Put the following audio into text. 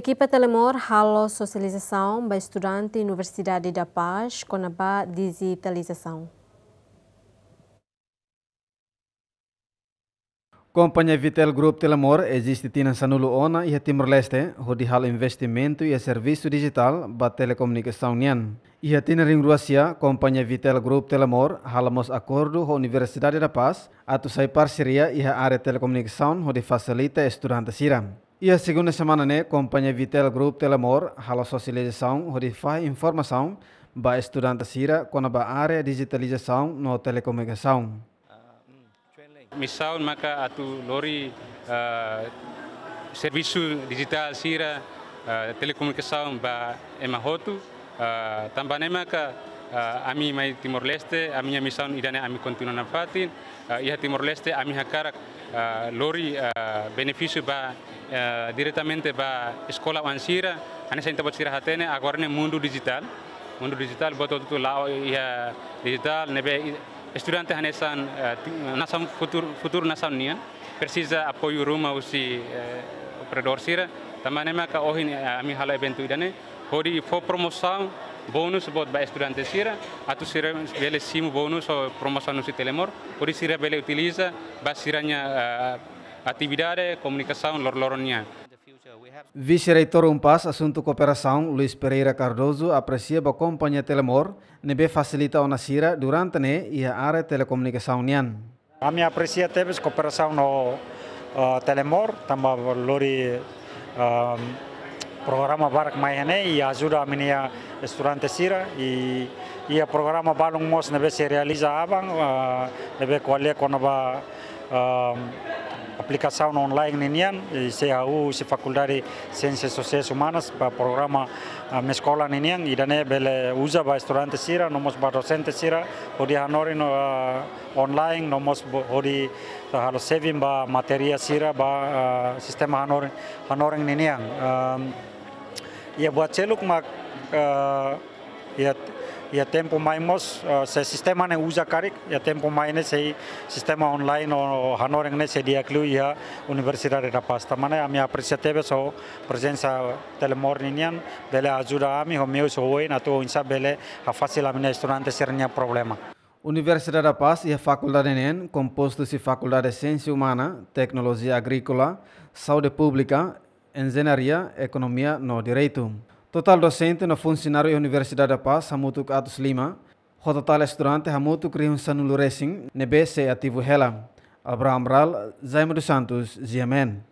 Equipa Telemor Halo Socialização para Estudante Universidade da Paz, com a Digitalização. Companhia Vitel Group Telemor existe em Sanulo Ona e Timor-Leste, onde há investimento e serviço digital para telecomunicação nian. E a tina ring Companhia Vitel Group Telemor, halamos acordo com a Universidade da Paz, a sai parceria e a área de telecomunicação onde facilita estudantes siram. Ia segunda semana ne né, companhia Vitel Group Telemor a socialização horifai informação ba estudante sira com a área digitalização no telecomunicação. Misal maka atu lori ah, serviço digital sira ah, telecomunicação ba emahotu uh, ah, tambane maka uh, ami mai Timor Leste minha missão idane ami continua na fatin uh, ia Timor Leste a minha uh, lori benefício ba eh, diretamente para a escola Ansira, ane senta botira hatene agora no é mundo digital. Mundo digital botou tudo lá ia digital, nebe estudante a san eh, nasam futuro futuro nasam nia precisa apoio rumo ruma usi eh, predorsira. Também é que hoje a minha hala evento idane, hoje foi promoção bonus bot ba estudante sira tu sira bele sim bonus ou promoção no telemor, hoje sira bele utiliza ba siranya atividade e comunicação lor-lorônia. Vice-reitor Umpas Assunto Cooperação, Luiz Pereira Cardoso, aprecia a companhia Telemor, nebe facilita o nascira durante ne e a área telecomunicação nian. A minha aprecia teve cooperação no uh, Telemor, tamba lori uh, ah, programa Barak Maiane e ajuda a minha estudante Sira e e a programa Balung Mos nebe se realiza abang uh, ah, nebe qualia konaba uh, aplicação online nenhum, CAU, se faculdade de ciências sociais humanas para programa na ah, escola nenhum, e daí ele usa para estudante sira, não mos para docente sira, podia anori no ah, online, não mos hori halo ah, sevim ba materia sira ba sistema anori anori nenhum. Ia buat celuk mak ia, a tempo mais mos eh, se sistema ne usa karik ia tempo mai ne sei sistema online o hanoreng ne se diakliu ia universidade da pasta mane ami apreciative so presența telemorninian bele ajuda ami ho meu so oi nato insa bele a minha estudante ser sernia problema Universidade da Paz e a Faculdade NEN, composto-se Faculdade de Ciência Humana, Tecnologia Agrícola, Saúde Pública, Engenharia, Economia no Direito. Total docente no funcionario Universidad de Paz, hamutuk atus lima. Ho total estudante hamutuk rihun sanulu resing, nebe se ativu helam. Abraham Ral, Zaimu Santos, Ziamen.